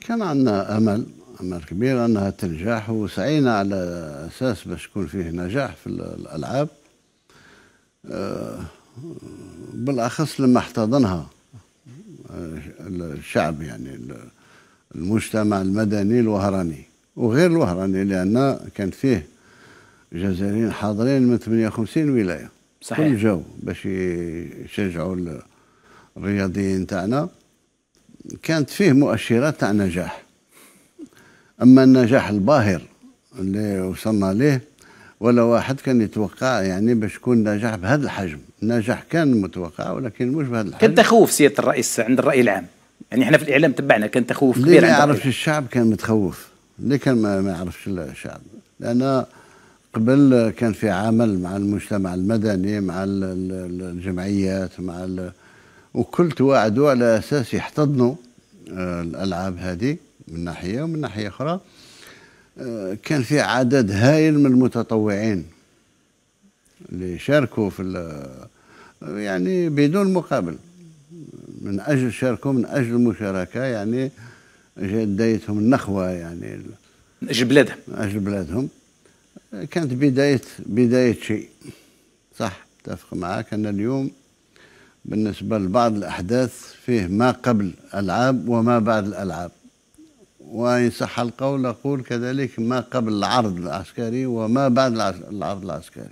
كان عندنا امل امل كبير انها تنجح وسعينا على اساس باش يكون فيه نجاح في الالعاب آه، بالاخص لما احتضنها آه، الشعب يعني المجتمع المدني الوهراني وغير الوهراني لان كان فيه جزائريين حاضرين من 58 ولايه صحيح كل جو باش يشجعوا الرياضيين تاعنا كانت فيه مؤشرات تاع نجاح اما النجاح الباهر اللي وصلنا ليه ولا واحد كان يتوقع يعني باش يكون نجاح بهذا الحجم النجاح كان متوقع ولكن مش بهذا الحجم كان تخوف سياده الرئيس عند الراي العام يعني احنا في الاعلام تبعنا كان تخوف كبير اللي ما يعرفش الشعب كان متخوف اللي كان ما, ما يعرفش الشعب لان قبل كان في عمل مع المجتمع المدني مع الجمعيات مع وكل تواعدوا على اساس يحتضنوا آه، الالعاب هذه من ناحيه ومن ناحيه اخرى آه، كان في عدد هائل من المتطوعين اللي شاركوا في يعني بدون مقابل من اجل شاركوا من اجل المشاركه يعني جديتهم النخوه يعني من اجل بلادهم من اجل بلادهم كانت بدايه بدايه شيء صح اتفق معك ان اليوم بالنسبة لبعض الأحداث فيه ما قبل ألعاب وما بعد الألعاب وإن صح القول أقول كذلك ما قبل العرض العسكري وما بعد العرض العسكري